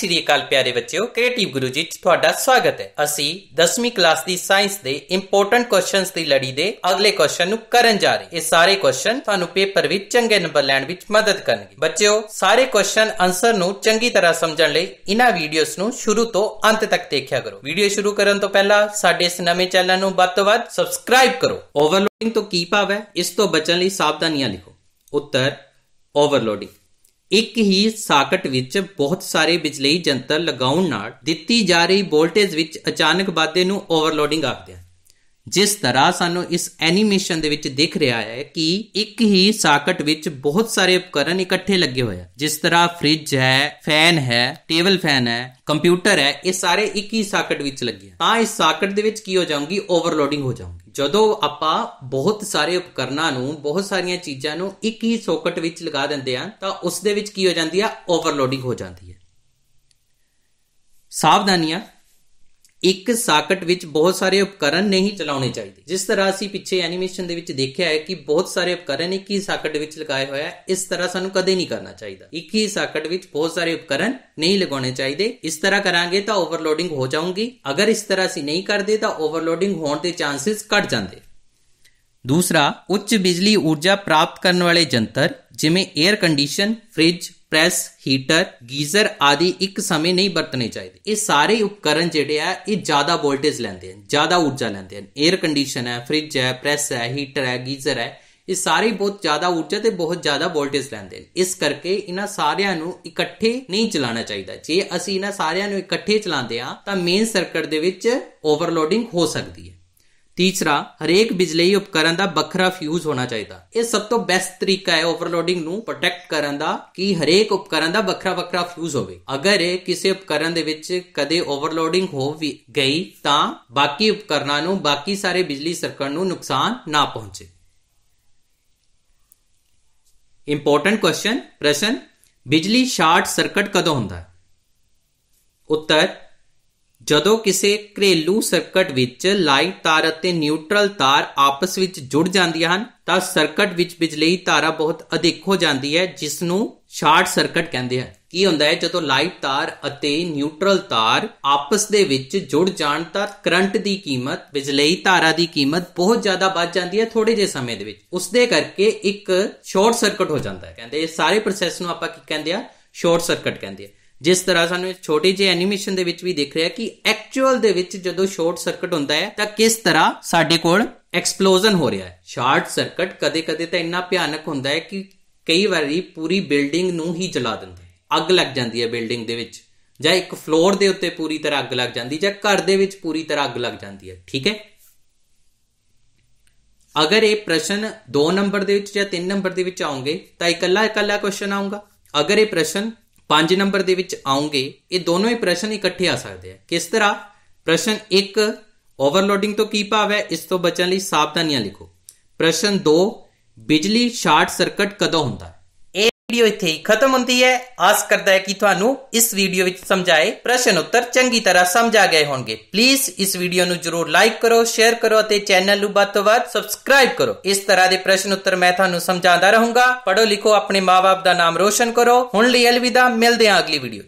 ਸ੍ਰੀ ਅਕਾਲ ਪਿਆਰੇ ਬੱਚਿਓ ਕ੍ਰੀਏਟਿਵ ਗੁਰੂ ਜੀ ਤੁਹਾਡਾ ਸਵਾਗਤ ਹੈ ਅਸੀਂ 10ਵੀਂ ਕਲਾਸ ਦੀ ਸਾਇੰਸ ਦੇ ਇੰਪੋਰਟੈਂਟ ਕੁਐਸਚਨਸ ਦੀ ਲੜੀ ਦੇ ਅਗਲੇ ਕੁਐਸਚਨ ਨੂੰ ਕਰਨ ਜਾ ਰਹੇ ਇਹ ਸਾਰੇ ਕੁਐਸਚਨ ਤੁਹਾਨੂੰ ਪੇਪਰ ਵਿੱਚ ਚੰਗੇ ਨੰਬਰ ਲੈਣ ਵਿੱਚ ਮਦਦ ਕਰਨਗੇ ਬੱਚਿਓ ਸਾਰੇ ਕੁਐਸਚਨ ਆਨਸਰ ਨੂੰ ਚੰਗੀ ਤਰ੍ਹਾਂ ਸਮਝਣ ਲਈ ਇਹਨਾਂ ਵੀਡੀਓਜ਼ ਨੂੰ ਸ਼ੁਰੂ ਤੋਂ ਅੰਤ ਤੱਕ ਦੇਖਿਆ ਕਰੋ ਵੀਡੀਓ ਸ਼ੁਰੂ ਕਰਨ ਤੋਂ ਪਹਿਲਾਂ ਸਾਡੇ ਇਸ ਨਵੇਂ ਚੈਨਲ ਨੂੰ ਵੱਧ ਤੋਂ ਵੱਧ ਸਬਸਕ੍ਰਾਈਬ ਕਰੋ ਓਵਰਲੋਡਿੰਗ ਤੋਂ ਕੀ ਭਾਵ ਹੈ ਇਸ ਤੋਂ ਬਚਣ ਲਈ ਸਾਵਧਾਨੀਆਂ ਲਿਖੋ ਉੱਤਰ ਓਵਰਲੋਡਿੰਗ ਇੱਕ ਹੀ ਸਾਕਟ ਵਿੱਚ ਬਹੁਤ ਸਾਰੇ ਬਿਜਲਈ ਜੰਤਰ ਲਗਾਉਣ ਨਾਲ ਦਿੱਤੀ ਜਾ ਰਹੀ ਵੋਲਟੇਜ ਵਿੱਚ ਅਚਾਨਕ ਵਾਧੇ ਨੂੰ ਓਵਰਲੋਡਿੰਗ ਆਖਦੇ ਹਨ ਜਿਸ ਤਰ੍ਹਾਂ ਸਾਨੂੰ ਇਸ ਐਨੀਮੇਸ਼ਨ ਦੇ ਵਿੱਚ ਦਿਖ ਰਿਹਾ ਹੈ ਕਿ ਇੱਕ ਹੀ ਸਾਕਟ ਵਿੱਚ ਬਹੁਤ ਸਾਰੇ ਉਪਕਰਨ ਇਕੱਠੇ ਲੱਗੇ ਹੋਏ ਆ ਜਿਸ ਤਰ੍ਹਾਂ ਫ੍ਰਿਜ ਹੈ ਫੈਨ ਹੈ ਟੇਬਲ ਫੈਨ ਹੈ ਕੰਪਿਊਟਰ ਹੈ ਇਹ ਸਾਰੇ ਇੱਕ ਹੀ ਸਾਕਟ ਵਿੱਚ ਲੱਗੇ ਆ ਤਾਂ ਇਸ ਸਾਕਟ ਦੇ ਵਿੱਚ ਕੀ ਹੋ ਜਾਊਗੀ ਓਵਰਲੋਡਿੰਗ ਹੋ ਜਾਊਗੀ ਜਦੋਂ ਆਪਾਂ ਬਹੁਤ ਸਾਰੇ ਉਪਕਰਨਾਂ ਨੂੰ ਬਹੁਤ ਸਾਰੀਆਂ ਚੀਜ਼ਾਂ ਨੂੰ ਇੱਕ ਹੀ ਸਾਕਟ ਵਿੱਚ ਲਗਾ ਦਿੰਦੇ ਆ ਤਾਂ ਉਸ ਦੇ ਵਿੱਚ ਕੀ ਹੋ ਜਾਂਦੀ ਆ ਓਵਰਲੋਡਿੰਗ ਹੋ ਜਾਂਦੀ ਹੈ ਸਾਵਧਾਨੀਆਂ ਇੱਕ ਸਾਕਟ ਵਿੱਚ ਬਹੁਤ ਸਾਰੇ ਉਪਕਰਨ ਨਹੀਂ ਚਲਾਉਣੇ ਚਾਹੀਦੇ ਜਿਸ ਤਰ੍ਹਾਂ ਅਸੀਂ ਪਿੱਛੇ ਐਨੀਮੇਸ਼ਨ ਦੇ ਵਿੱਚ ਦੇਖਿਆ ਹੈ ਕਿ ਬਹੁਤ ਸਾਰੇ ਉਪਕਰਨ ਇੱਕ ਹੀ ਸਾਕਟ ਵਿੱਚ ਲਗਾਏ ਹੋਏ ਆ ਇਸ ਤਰ੍ਹਾਂ ਸਾਨੂੰ ਕਦੇ ਨਹੀਂ ਕਰਨਾ ਚਾਹੀਦਾ ਇੱਕ ਹੀ ਸਾਕਟ ਵਿੱਚ ਬਹੁਤ ਸਾਰੇ ਉਪਕਰਨ ਨਹੀਂ ਲਗਾਉਣੇ ਚਾਹੀਦੇ ਇਸ ਤਰ੍ਹਾਂ ਕਰਾਂਗੇ ਤਾਂ ਓਵਰਲੋਡਿੰਗ ਹੋ ਜਾਊਗੀ ਅਗਰ ਇਸ ਤਰ੍ਹਾਂ ਅਸੀਂ ਨਹੀਂ ਕਰਦੇ ਤਾਂ ਓਵਰਲੋਡਿੰਗ ਹੋਣ ਦੇ ਚਾਂਸਸ ਘਟ ਜਾਂਦੇ ਦੂਸਰਾ ਉੱਚ ਬਿਜਲੀ ਊਰਜਾ ਪ੍ਰਾਪਤ ਕਰਨ ਵਾਲੇ ਜੰਤਰ ਜਿਵੇਂ air condition fridge press heater geyser ਆਦਿ ਇੱਕ ਸਮੇਂ ਨਹੀਂ ਵਰਤਨੇ ਚਾਹੀਦੇ ਇਹ ਸਾਰੇ ਉਪਕਰਨ ਜਿਹੜੇ ਆ ਇਹ ਜ਼ਿਆਦਾ ਵੋਲਟੇਜ ਲੈਂਦੇ ਹਨ ਜ਼ਿਆਦਾ ਊਰਜਾ ਲੈਂਦੇ ਹਨ 에ਅਰ ਕੰਡੀਸ਼ਨ ਹੈ ਫ੍ਰਿਜ ਹੈ ਪ੍ਰੈਸ ਹੈ ਹੀਟਰ ਹੈ ਗੀਜ਼ਰ ਹੈ ਇਹ ਸਾਰੇ ਬਹੁਤ ਜ਼ਿਆਦਾ ਊਰਜਾ ਤੇ ਬਹੁਤ ਜ਼ਿਆਦਾ ਵੋਲਟੇਜ ਲੈਂਦੇ ਨੇ ਇਸ ਕਰਕੇ ਇਹਨਾਂ ਸਾਰਿਆਂ ਨੂੰ ਇਕੱਠੇ ਨਹੀਂ ਚਲਾਉਣਾ ਚਾਹੀਦਾ ਜੇ ਅਸੀਂ ਇਹਨਾਂ ਸਾਰਿਆਂ ਨੂੰ ਇਕੱਠੇ ਚਲਾਉਂਦੇ ਆ ਤਾਂ ਮੇਨ ਸਰਕਟ ਦੇ ਵਿੱਚ ਓਵਰਲੋਡਿੰਗ ਹੋ ਸਕਦੀ ਹੈ ਤੀਸਰਾ ਹਰੇਕ ਬਿਜਲਈ ਉਪਕਰਨ ਦਾ ਵੱਖਰਾ ਫਿਊਜ਼ ਹੋਣਾ ਚਾਹੀਦਾ ਇਹ ਸਭ ਤੋਂ ਬੈਸਟ ਤਰੀਕਾ ਹੈ ਓਵਰਲੋਡਿੰਗ ਨੂੰ ਪ੍ਰੋਟੈਕਟ ਕਰਨ ਦਾ ਕਿ ਹਰੇਕ ਉਪਕਰਨ ਦਾ ਵੱਖਰਾ ਵੱਖਰਾ ਫਿਊਜ਼ ਹੋਵੇ ਅਗਰ ਇਹ ਕਿਸੇ ਉਪਕਰਨ ਦੇ ਵਿੱਚ ਕਦੇ ਓਵਰਲੋਡਿੰਗ ਹੋ ਵੀ ਗਈ ਤਾਂ ਬਾਕੀ ਉਪਕਰਨਾਂ ਨੂੰ ਬਾਕੀ ਸਾਰੇ ਬਿਜਲੀ ਸਰਕਟ ਨੂੰ ਨੁਕਸਾਨ ਨਾ ਪਹੁੰਚੇ ਇੰਪੋਰਟੈਂਟ ਕੁਐਸਚਨ ਪ੍ਰਸ਼ਨ ਬਿਜਲੀ ਸ਼ਾਰਟ ਸਰਕਟ ਕਦੋਂ ਹੁੰਦਾ ਹੈ ਉੱਤਰ ਜਦੋਂ ਕਿਸੇ ਘਰੇਲੂ ਸਰਕਟ ਵਿੱਚ ਲਾਈਟ ਤਾਰ ਅਤੇ ਨਿਊਟਰਲ ਤਾਰ ਆਪਸ ਵਿੱਚ ਜੁੜ ਜਾਂਦੀਆਂ ਹਨ ਤਾਂ ਸਰਕਟ ਵਿੱਚ ਬਿਜਲੀ ਧਾਰਾ ਬਹੁਤ ਅਧਿਕ ਹੋ ਜਾਂਦੀ ਹੈ ਜਿਸ ਨੂੰ ਸ਼ਾਰਟ ਸਰਕਟ ਕਹਿੰਦੇ ਹਨ ਕੀ ਹੁੰਦਾ ਹੈ ਜਦੋਂ ਲਾਈਟ ਤਾਰ ਅਤੇ ਨਿਊਟਰਲ ਤਾਰ ਆਪਸ ਦੇ ਵਿੱਚ ਜੁੜ ਜਾਣ ਤਾਂ ਕਰੰਟ ਦੀ ਕੀਮਤ ਬਿਜਲੀ ਧਾਰਾ ਦੀ ਕੀਮਤ ਬਹੁਤ ਜ਼ਿਆਦਾ ਵੱਧ ਜਾਂਦੀ ਹੈ ਥੋੜੇ ਜਿਹੇ ਸਮੇਂ ਦੇ ਵਿੱਚ ਉਸ ਦੇ ਕਰਕੇ ਇੱਕ ਸ਼ਾਰਟ ਸਰਕਟ ਹੋ ਜਾਂਦਾ ਹੈ ਕਹਿੰਦੇ ਇਹ ਸਾਰੇ ਪ੍ਰੋਸੈਸ ਨੂੰ ਆਪਾਂ ਕੀ ਕਹਿੰਦੇ ਆ ਸ਼ਾਰਟ ਸਰਕਟ ਕਹਿੰਦੇ ਆ ਜਿਸ ਤਰ੍ਹਾਂ ਸਾਨੂੰ ਛੋਟੀ ਜਿਹੀ ਐਨੀਮੇਸ਼ਨ ਦੇ ਵਿੱਚ ਵੀ ਦਿਖ ਰਿਹਾ ਕਿ ਐਕਚੁਅਲ ਦੇ ਵਿੱਚ ਜਦੋਂ ਸ਼ਾਰਟ ਸਰਕਟ ਹੁੰਦਾ ਹੈ ਤਾਂ ਕਿਸ ਤਰ੍ਹਾਂ ਸਾਡੇ ਕੋਲ ਐਕਸਪਲੋਜ਼ਨ ਹੋ ਰਿਹਾ ਹੈ ਸ਼ਾਰਟ ਸਰਕਟ ਕਦੇ-ਕਦੇ ਤਾਂ ਇੰਨਾ ਭਿਆਨਕ ਹੁੰਦਾ ਹੈ ਕਿ ਕਈ ਵਾਰੀ ਪੂਰੀ ਬਿਲਡਿੰਗ ਨੂੰ ਹੀ ਜਲਾ ਦਿੰਦਾ ਹੈ ਅੱਗ ਲੱਗ ਜਾਂਦੀ ਹੈ ਬਿਲਡਿੰਗ ਦੇ ਵਿੱਚ ਜਾਂ ਇੱਕ ਫਲੋਰ ਦੇ ਉੱਤੇ ਪੂਰੀ ਤਰ੍ਹਾਂ ਅੱਗ ਲੱਗ ਜਾਂਦੀ ਜਾਂ ਘਰ ਦੇ ਵਿੱਚ ਪੂਰੀ ਤਰ੍ਹਾਂ ਅੱਗ ਲੱਗ ਜਾਂਦੀ ਹੈ ਠੀਕ ਹੈ ਅਗਰ ਇਹ ਪ੍ਰਸ਼ਨ 2 ਨੰਬਰ ਦੇ ਵਿੱਚ ਜਾਂ 3 ਨੰਬਰ ਦੇ ਵਿੱਚ ਆਉਂਗੇ ਤਾਂ ਇਕੱਲਾ ਇਕੱਲਾ ਕੁਐਸਚਨ ਆਉਂਗਾ ਅਗਰ ਇਹ ਪ੍ਰਸ਼ਨ 5 ਨੰਬਰ ਦੇ ਵਿੱਚ ਆਉਂਗੇ ਇਹ ਦੋਨੋਂ ਹੀ ਪ੍ਰਸ਼ਨ ਇਕੱਠੇ ਆ ਸਕਦੇ ਆ ਕਿਸ ਤਰ੍ਹਾਂ ਪ੍ਰਸ਼ਨ 1 ਓਵਰਲੋਡਿੰਗ ਤੋਂ ਕੀ ਭਾਵ ਹੈ ਇਸ ਤੋਂ ਬਚਣ ਲਈ ਸਾਵਧਾਨੀਆਂ ਲਿਖੋ ਪ੍ਰਸ਼ਨ 2 ਬਿਜਲੀ ਸ਼ਾਰਟ ਸਰਕਟ ਕਦੋਂ ਹੁੰਦਾ ਹੈ ਵੀਡੀਓ ਇੱਥੇ ਹੀ ਖਤਮ ਹੁੰਦੀ ਹੈ ਆਸ ਕਰਦਾ ਹੈ ਕਿ ਤੁਹਾਨੂੰ ਇਸ ਵੀਡੀਓ ਵਿੱਚ ਸਮਝਾਏ ਪ੍ਰਸ਼ਨ ਉੱਤਰ ਚੰਗੀ ਤਰ੍ਹਾਂ ਸਮਝਾ ਗਏ ਹੋਣਗੇ ਪਲੀਜ਼ ਇਸ ਵੀਡੀਓ ਨੂੰ ਜਰੂਰ ਲਾਈਕ ਕਰੋ ਸ਼ੇਅਰ ਕਰੋ ਅਤੇ ਚੈਨਲ ਨੂੰ ਵੱਧ ਤੋਂ ਵੱਧ ਸਬਸਕ੍ਰਾਈਬ ਕਰੋ ਇਸ ਤਰ੍ਹਾਂ ਦੇ ਪ੍ਰਸ਼ਨ ਉੱਤਰ ਮੈਂ ਤੁਹਾਨੂੰ ਸਮਝਾਉਂਦਾ ਰਹੂੰਗਾ ਪੜੋ ਲਿਖੋ ਆਪਣੇ ਮਾਪੇ ਦਾ ਨਾਮ ਰੋਸ਼ਨ ਕਰੋ ਹੁਣ ਲਈ ਅਲਵਿਦਾ ਮਿਲਦੇ ਹਾਂ ਅਗਲੀ ਵੀਡੀਓ